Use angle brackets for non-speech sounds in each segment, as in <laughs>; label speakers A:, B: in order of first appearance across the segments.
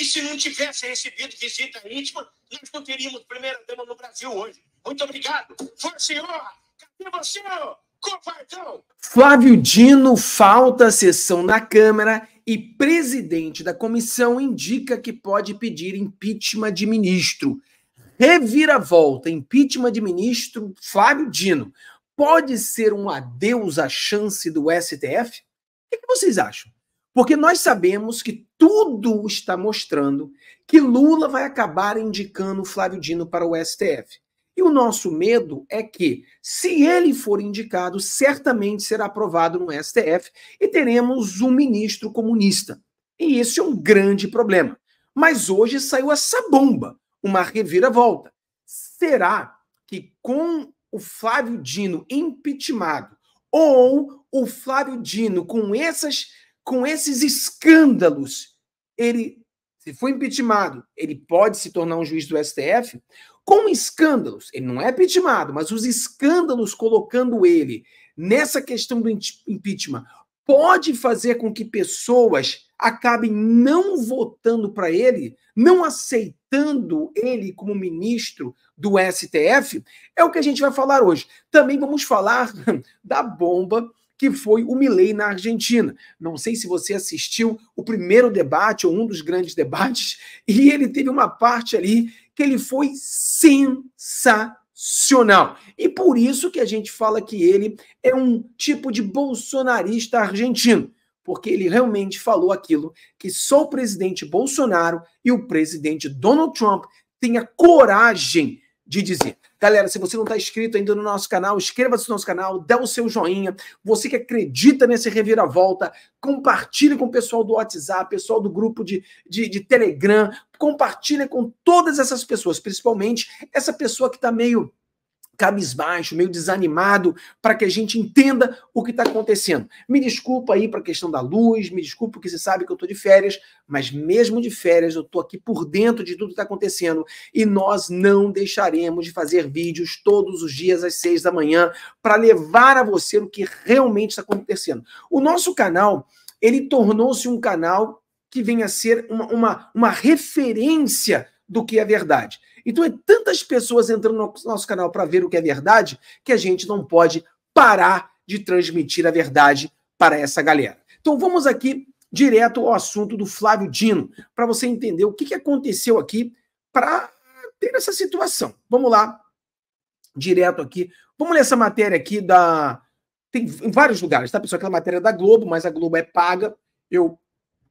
A: E se não tivesse recebido visita íntima, nós não teríamos primeira-dama no Brasil hoje. Muito obrigado. Foi a senhora. Cadê você, covardão?
B: Flávio Dino falta a sessão na Câmara e presidente da comissão indica que pode pedir impeachment de ministro. Reviravolta, impeachment de ministro Flávio Dino. Pode ser um adeus à chance do STF? O que vocês acham? Porque nós sabemos que tudo está mostrando que Lula vai acabar indicando o Flávio Dino para o STF. E o nosso medo é que, se ele for indicado, certamente será aprovado no STF e teremos um ministro comunista. E isso é um grande problema. Mas hoje saiu essa bomba, uma reviravolta. Será que com o Flávio Dino impeachmentado ou o Flávio Dino com essas com esses escândalos, ele se for impeachmentado, ele pode se tornar um juiz do STF? Com escândalos, ele não é impeachmentado, mas os escândalos colocando ele nessa questão do impeachment pode fazer com que pessoas acabem não votando para ele, não aceitando ele como ministro do STF, é o que a gente vai falar hoje. Também vamos falar <laughs> da bomba que foi o Milei na Argentina. Não sei se você assistiu o primeiro debate, ou um dos grandes debates, <laughs> e ele teve uma parte ali que ele foi sensacional. E por isso que a gente fala que ele é um tipo de bolsonarista argentino porque ele realmente falou aquilo que só o presidente Bolsonaro e o presidente Donald Trump têm a coragem de dizer. Galera, se você não está inscrito ainda no nosso canal, inscreva-se no nosso canal, dá o seu joinha. Você que acredita nesse reviravolta, compartilhe com o pessoal do WhatsApp, pessoal do grupo de, de, de Telegram, compartilhe com todas essas pessoas, principalmente essa pessoa que está meio cabisbaixo, meio desanimado, para que a gente entenda o que está acontecendo. Me desculpa aí para a questão da luz, me desculpa porque você sabe que eu estou de férias, mas mesmo de férias eu estou aqui por dentro de tudo que está acontecendo e nós não deixaremos de fazer vídeos todos os dias às seis da manhã para levar a você o que realmente está acontecendo. O nosso canal, ele tornou-se um canal que venha a ser uma, uma, uma referência do que é verdade. Então é tantas pessoas entrando no nosso canal para ver o que é verdade que a gente não pode parar de transmitir a verdade para essa galera. Então vamos aqui direto ao assunto do Flávio Dino, para você entender o que, que aconteceu aqui para ter essa situação. Vamos lá, direto aqui. Vamos ler essa matéria aqui da. Tem em vários lugares, tá, pessoal? Aquela matéria é da Globo, mas a Globo é paga. Eu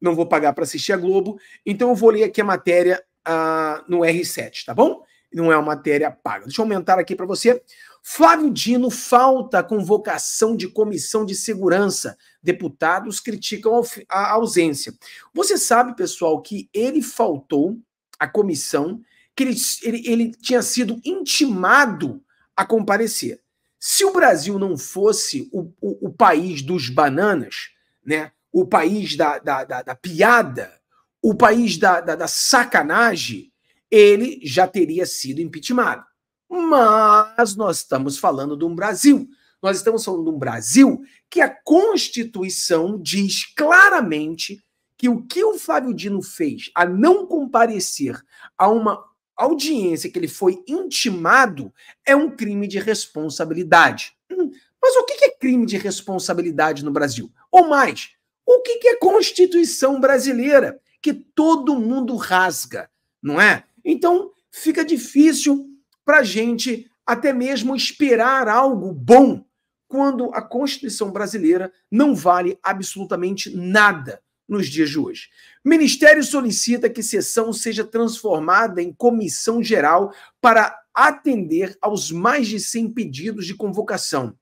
B: não vou pagar para assistir a Globo. Então eu vou ler aqui a matéria ah, no R7, tá bom? Não é uma matéria paga. Deixa eu aumentar aqui para você. Flávio Dino falta a convocação de comissão de segurança. Deputados criticam a ausência. Você sabe, pessoal, que ele faltou a comissão, que ele, ele, ele tinha sido intimado a comparecer. Se o Brasil não fosse o, o, o país dos bananas, né, o país da, da, da, da piada, o país da, da, da sacanagem, ele já teria sido impeachmentado. Mas nós estamos falando de um Brasil. Nós estamos falando de um Brasil que a Constituição diz claramente que o que o Flávio Dino fez a não comparecer a uma audiência que ele foi intimado é um crime de responsabilidade. Hum, mas o que é crime de responsabilidade no Brasil? Ou mais, o que é Constituição brasileira? que todo mundo rasga, não é? Então fica difícil para a gente até mesmo esperar algo bom quando a Constituição brasileira não vale absolutamente nada nos dias de hoje. O Ministério solicita que sessão seja transformada em comissão geral para atender aos mais de 100 pedidos de convocação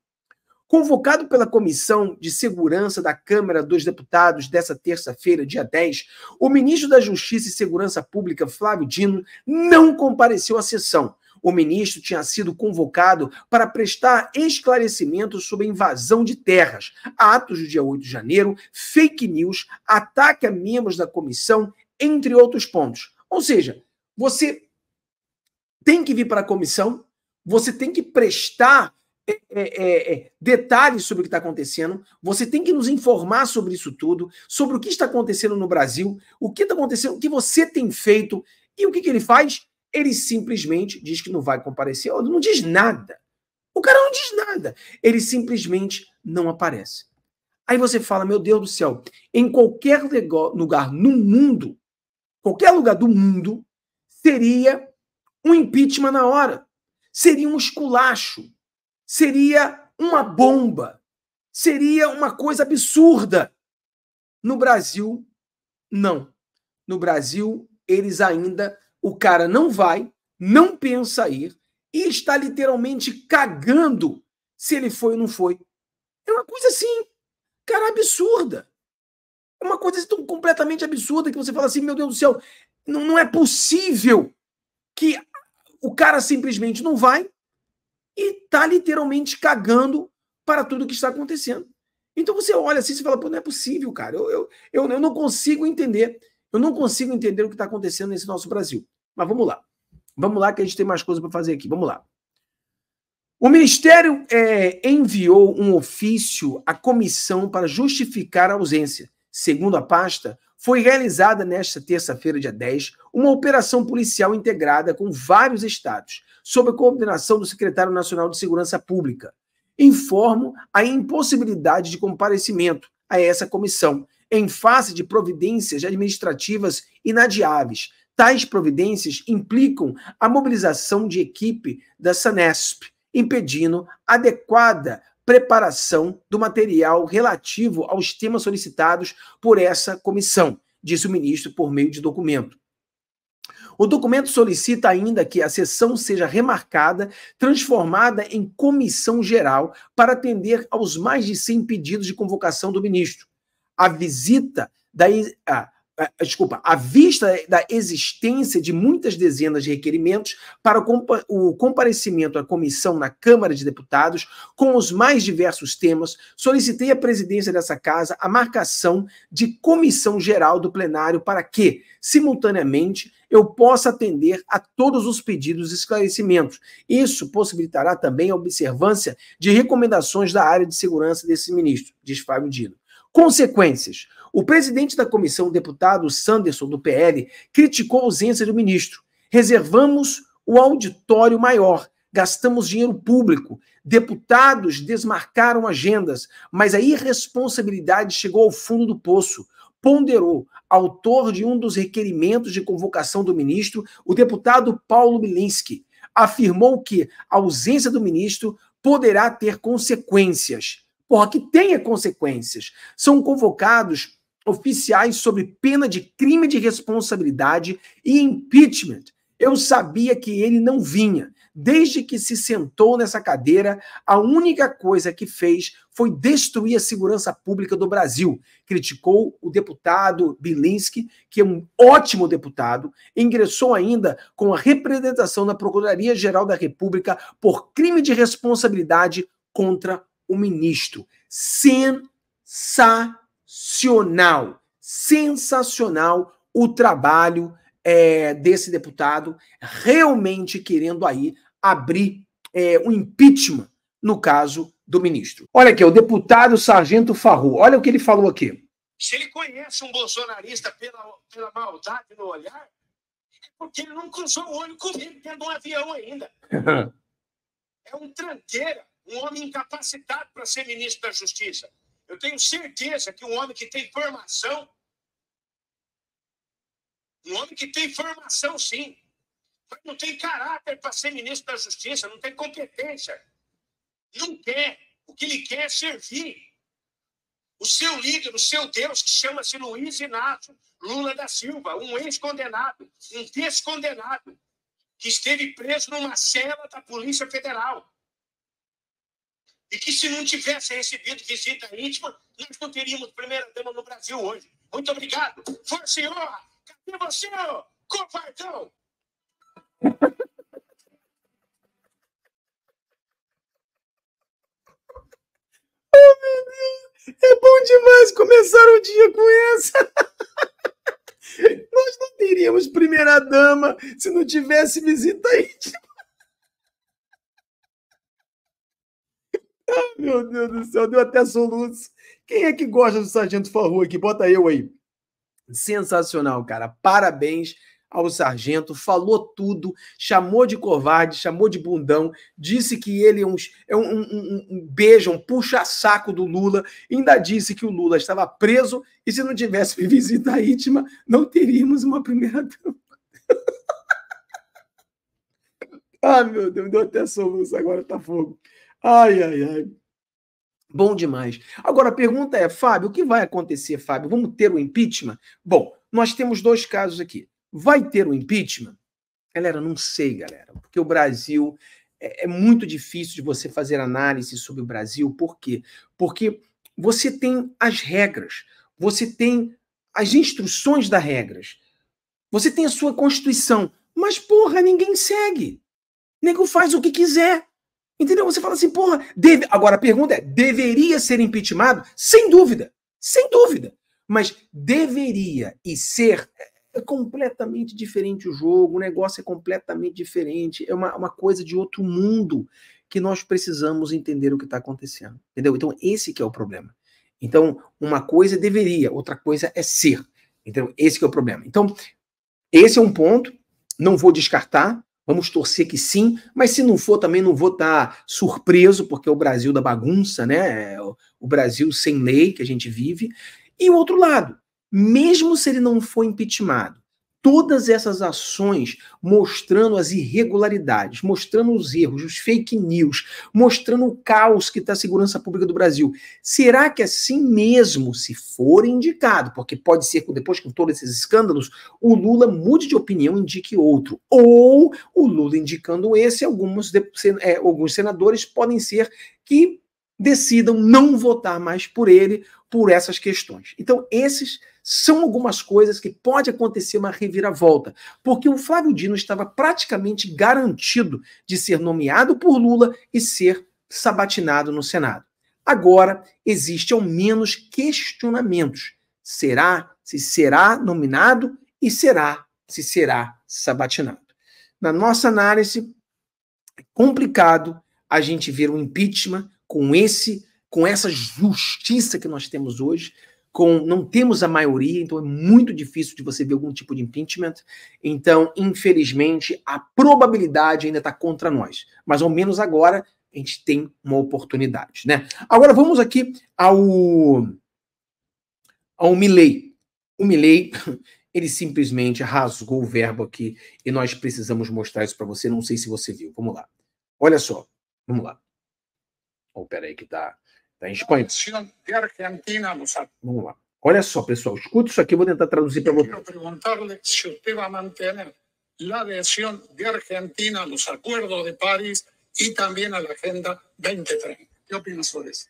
B: convocado pela Comissão de Segurança da Câmara dos Deputados dessa terça-feira, dia 10, o ministro da Justiça e Segurança Pública, Flávio Dino, não compareceu à sessão. O ministro tinha sido convocado para prestar esclarecimentos sobre a invasão de terras, atos do dia 8 de janeiro, fake news, ataque a membros da comissão, entre outros pontos. Ou seja, você tem que vir para a comissão, você tem que prestar é é, é, é, detalhes sobre o que está acontecendo, você tem que nos informar sobre isso tudo, sobre o que está acontecendo no Brasil, o que está acontecendo, o que você tem feito e o que, que ele faz? Ele simplesmente diz que não vai comparecer, ou não diz nada. O cara não diz nada. Ele simplesmente não aparece. Aí você fala, meu Deus do céu, em qualquer lugar no mundo, qualquer lugar do mundo, seria um impeachment na hora. Seria um esculacho seria uma bomba, seria uma coisa absurda. No Brasil, não. No Brasil, eles ainda. O cara não vai, não pensa ir e está literalmente cagando se ele foi ou não foi. É uma coisa assim, cara, absurda. É uma coisa tão completamente absurda que você fala assim: meu Deus do céu, não, não é possível que o cara simplesmente não vai, e está literalmente cagando para tudo que está acontecendo. Então você olha assim e fala, pô, não é possível, cara. Eu, eu, eu, eu não consigo entender. Eu não consigo entender o que está acontecendo nesse nosso Brasil. Mas vamos lá. Vamos lá que a gente tem mais coisa para fazer aqui. Vamos lá. O Ministério é, enviou um ofício à comissão para justificar a ausência. Segundo a pasta, foi realizada nesta terça-feira, dia 10, uma operação policial integrada com vários estados sob a coordenação do secretário nacional de Segurança Pública. Informo a impossibilidade de comparecimento a essa comissão, em face de providências administrativas inadiáveis. Tais providências implicam a mobilização de equipe da SANESP, impedindo adequada preparação do material relativo aos temas solicitados por essa comissão, disse o ministro por meio de documento. O documento solicita ainda que a sessão seja remarcada, transformada em comissão geral para atender aos mais de 100 pedidos de convocação do ministro. A visita da, é, é, desculpa, à vista da existência de muitas dezenas de requerimentos para o comparecimento à comissão na Câmara de Deputados com os mais diversos temas, solicitei à presidência dessa casa a marcação de comissão geral do plenário para que, simultaneamente, eu possa atender a todos os pedidos e esclarecimentos. Isso possibilitará também a observância de recomendações da área de segurança desse ministro, diz Fábio Dino. Consequências. O presidente da comissão, deputado Sanderson, do PL, criticou a ausência do ministro. Reservamos o auditório maior, gastamos dinheiro público, deputados desmarcaram agendas, mas a irresponsabilidade chegou ao fundo do poço. Ponderou, autor de um dos requerimentos de convocação do ministro, o deputado Paulo Milinski, afirmou que a ausência do ministro poderá ter consequências. Porra, que tenha consequências. São convocados oficiais sobre pena de crime de responsabilidade e impeachment. Eu sabia que ele não vinha. Desde que se sentou nessa cadeira, a única coisa que fez foi destruir a segurança pública do Brasil. Criticou o deputado Bilinski, que é um ótimo deputado, ingressou ainda com a representação na Procuradoria-Geral da República por crime de responsabilidade contra o ministro. Sensacional Sensacional, sensacional o trabalho é, desse deputado, realmente querendo aí abrir é, um impeachment no caso do ministro. Olha aqui, o deputado Sargento Farru, olha o que ele falou aqui.
A: Se ele conhece um bolsonarista pela, pela maldade no olhar, é porque ele não cruzou o olho comigo dentro de um avião ainda. <laughs> é um tranqueira, um homem incapacitado para ser ministro da Justiça. Eu tenho certeza que um homem que tem formação, um homem que tem formação, sim, mas não tem caráter para ser ministro da Justiça, não tem competência, não quer. O que ele quer é servir. O seu líder, o seu Deus, que chama-se Luiz Inácio Lula da Silva, um ex-condenado, um descondenado, que esteve preso numa cela da Polícia Federal. E que se não tivesse recebido visita íntima, nós não teríamos primeira-dama no Brasil hoje. Muito obrigado. Foi e honra. Cadê você, covardão? Oh, <laughs> é bom demais começar o dia com essa. <laughs> Nós não teríamos primeira dama se não tivesse visita íntima. Meu Deus do céu, deu até soluço. Quem é que
B: gosta do Sargento Farru aqui? Bota eu aí. Sensacional, cara. Parabéns ao sargento, falou tudo, chamou de covarde, chamou de bundão, disse que ele é um, é um, um, um beijo, um puxa-saco do Lula, ainda disse que o Lula estava preso e se não tivesse <laughs> visita íntima, não teríamos uma primeira dama. <laughs> ah, meu Deus, deu até soluço, agora tá fogo. Ai, ai, ai. Bom demais. Agora a pergunta é, Fábio, o que vai acontecer, Fábio? Vamos ter o um impeachment? Bom, nós temos dois casos aqui. Vai ter o um impeachment? Galera, não sei, galera, porque o Brasil é, é muito difícil de você fazer análise sobre o Brasil. Por quê? Porque você tem as regras, você tem as instruções das regras, você tem a sua Constituição, mas porra, ninguém segue. O nego faz o que quiser. Entendeu? Você fala assim, porra, deve... agora a pergunta é: deveria ser impeachmentado? Sem dúvida, sem dúvida. Mas deveria e ser é completamente diferente o jogo, o negócio é completamente diferente, é uma, uma coisa de outro mundo que nós precisamos entender o que está acontecendo. Entendeu? Então, esse que é o problema. Então, uma coisa é deveria, outra coisa é ser. Então, esse que é o problema. Então, esse é um ponto, não vou descartar, Vamos torcer que sim, mas se não for, também não vou estar tá surpreso, porque é o Brasil da bagunça, né? É o Brasil sem lei que a gente vive. E o outro lado, mesmo se ele não for impeachmentado, todas essas ações mostrando as irregularidades, mostrando os erros, os fake news, mostrando o caos que está a segurança pública do Brasil. Será que assim mesmo, se for indicado, porque pode ser que depois com todos esses escândalos, o Lula mude de opinião e indique outro, ou o Lula indicando esse, alguns, é, alguns senadores podem ser que decidam não votar mais por ele por essas questões. Então, esses são algumas coisas que pode acontecer uma reviravolta, porque o Flávio Dino estava praticamente garantido de ser nomeado por Lula e ser sabatinado no Senado. Agora existe ao menos questionamentos. Será se será nominado e será se será sabatinado. Na nossa análise, é complicado a gente ver um impeachment com esse com essa justiça que nós temos hoje, com não temos a maioria, então é muito difícil de você ver algum tipo de impeachment. Então, infelizmente, a probabilidade ainda está contra nós. Mas ao menos agora a gente tem uma oportunidade, né? Agora vamos aqui ao ao Milley. O Milley, <laughs> ele simplesmente rasgou o verbo aqui e nós precisamos mostrar isso para você. Não sei se você viu. Vamos lá. Olha só. Vamos lá. Oh, peraí que tá. Está em espanhol. Vamos lá. Olha só, pessoal, escuta isso aqui, vou tentar traduzir para vocês. Quero
A: perguntar se você vai manter a adesão de Argentina aos acordos de Paris e também à Agenda 2030. que opina sobre isso?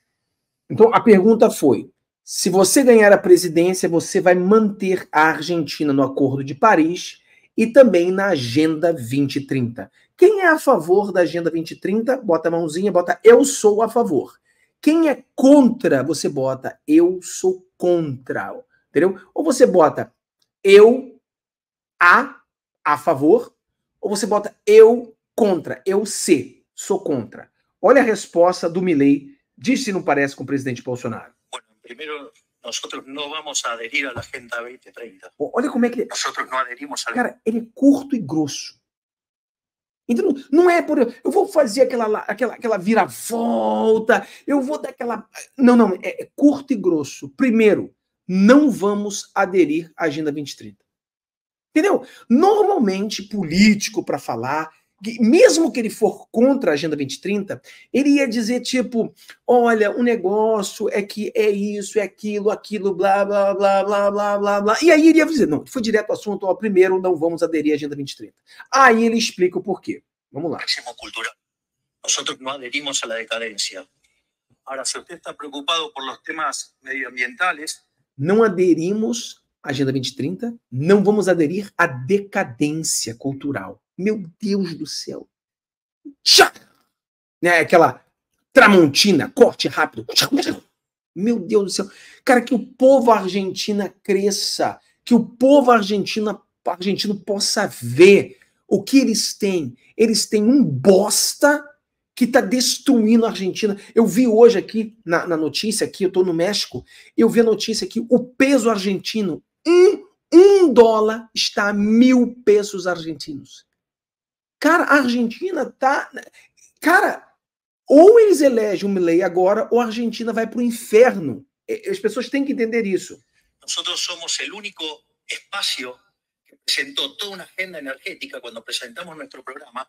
B: Então, a pergunta foi: se você ganhar a presidência, você vai manter a Argentina no Acordo de Paris e também na Agenda 2030. Quem é a favor da Agenda 2030, bota a mãozinha, bota eu sou a favor. Quem é contra, você bota eu sou contra, entendeu? Ou você bota eu a a favor, ou você bota eu contra, eu se, sou contra. Olha a resposta do Milley, disse não parece com o presidente Bolsonaro.
C: Bueno, primeiro vamos aderir à Agenda 2030. Olha como é que. Nosotros no aderimos a... Cara,
B: ele é curto e grosso. Então, não é por. Eu vou fazer aquela, aquela, aquela vira-volta, eu vou dar aquela. Não, não. É, é curto e grosso. Primeiro, não vamos aderir à Agenda 2030. Entendeu? Normalmente, político, para falar, mesmo que ele for contra a Agenda 2030, ele ia dizer tipo, olha, o negócio é que é isso, é aquilo, aquilo, blá, blá, blá, blá, blá, blá, blá. E aí ele ia dizer, não, foi direto ao assunto, ó, primeiro não vamos aderir à Agenda 2030. Aí ele explica o porquê. Vamos lá. Cultura. Nosotros
C: no aderimos a la decadencia. Ahora, você usted está preocupado por los temas medioambientales...
B: Não aderimos à Agenda 2030, não vamos aderir à decadência cultural. Meu Deus do céu. Tchá! Né, aquela tramontina, corte rápido. Meu Deus do céu. Cara, que o povo argentino cresça, que o povo argentino, argentino possa ver o que eles têm. Eles têm um bosta que está destruindo a Argentina. Eu vi hoje aqui na, na notícia, aqui eu estou no México, eu vi a notícia que o peso argentino, um, um dólar está a mil pesos argentinos. Cara, a Argentina tá. Né, cara, ou eles elegem o Milley agora, ou a Argentina vai para o inferno. As pessoas têm que entender isso.
C: Nós somos o único espaço que apresentou toda uma agenda energética quando apresentamos nosso programa.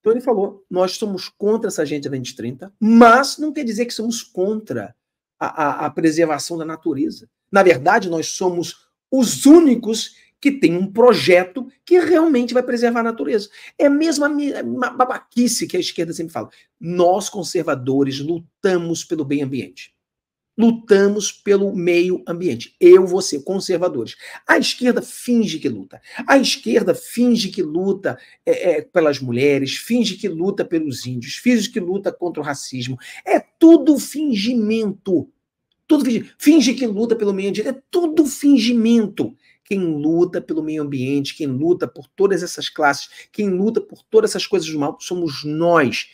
B: Então ele falou: nós somos contra essa agenda 2030, mas não quer dizer que somos contra a, a, a preservação da natureza. Na verdade, nós somos os únicos que tem um projeto que realmente vai preservar a natureza. É a mesma é babaquice que a esquerda sempre fala. Nós, conservadores, lutamos pelo bem ambiente. Lutamos pelo meio ambiente. Eu, você, conservadores. A esquerda finge que luta. A esquerda finge que luta é, é, pelas mulheres, finge que luta pelos índios, finge que luta contra o racismo. É tudo fingimento tudo finge, finge que luta pelo meio ambiente, é tudo fingimento quem luta pelo meio ambiente, quem luta por todas essas classes, quem luta por todas essas coisas do mal, somos nós,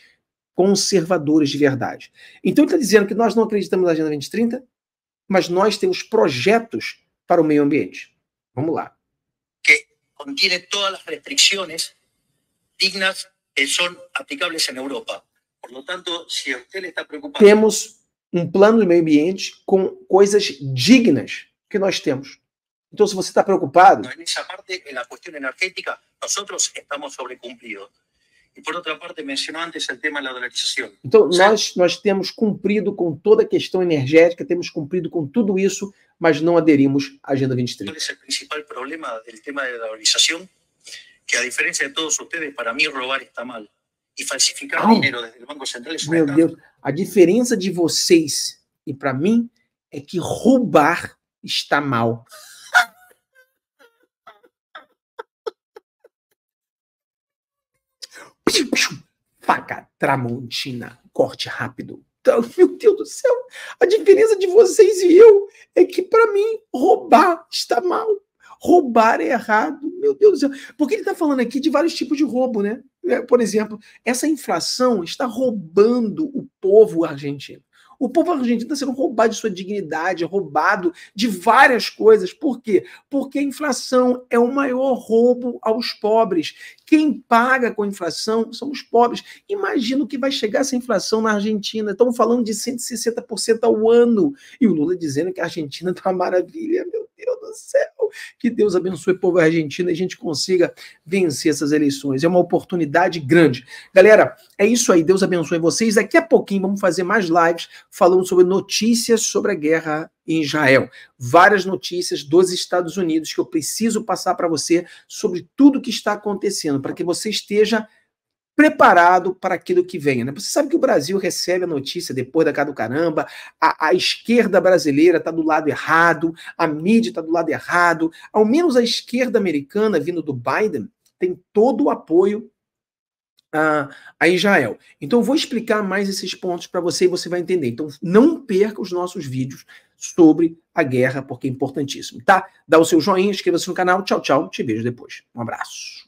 B: conservadores de verdade. Então ele está dizendo que nós não acreditamos na Agenda 2030, mas nós temos projetos para o meio ambiente. Vamos lá. Que contiene
C: todas as restrições dignas que são aplicáveis na Europa. Por lo tanto, se você está preocupado...
B: Temos um plano de meio ambiente com coisas dignas que nós temos. Então, se você está preocupado. Nessa parte,
C: na questão energética, nós estamos sobrecumpridos. E por outra parte, mencionou antes então, o tema da dolarização. Então,
B: nós, nós temos cumprido com toda a questão energética, temos cumprido com tudo isso, mas não aderimos à Agenda 2030. Qual é o
C: principal problema do tema da dolarização? Que, a diferença de todos vocês, para mim, roubar está mal. E falsificar Ai, dinheiro desde o
B: Banco Central é Meu Deus, a diferença de vocês e para mim é que roubar está mal. Faca Tramontina, corte rápido. Então, <laughs> meu Deus do céu, a diferença de vocês e eu é que, para mim, roubar está mal. Roubar é errado, meu Deus do céu. Porque ele está falando aqui de vários tipos de roubo, né? É, por exemplo, essa inflação está roubando o povo argentino. O povo argentino está sendo roubado de sua dignidade, é roubado de várias coisas. Por quê? Porque a inflação é o maior roubo aos pobres. Quem paga com a inflação são os pobres. Imagina o que vai chegar essa inflação na Argentina. Estamos falando de 160% ao ano. E o Lula dizendo que a Argentina está uma maravilha. Meu Deus do céu. Que Deus abençoe o povo argentino e a gente consiga vencer essas eleições. É uma oportunidade grande. Galera, é isso aí. Deus abençoe vocês. Daqui a pouquinho vamos fazer mais lives falando sobre notícias sobre a guerra em Israel. Várias notícias dos Estados Unidos que eu preciso passar para você sobre tudo que está acontecendo, para que você esteja preparado para aquilo que venha, Né? Você sabe que o Brasil recebe a notícia depois da cara do caramba, a, a esquerda brasileira está do lado errado, a mídia está do lado errado, ao menos a esquerda americana, vindo do Biden, tem todo o apoio a, a, Israel. Então, eu vou explicar mais esses pontos para você e você vai entender. Então, não perca os nossos vídeos sobre a guerra, porque é importantíssimo, tá? Dá o seu joinha, inscreva-se no canal. Tchau, tchau. Te vejo depois. Um abraço.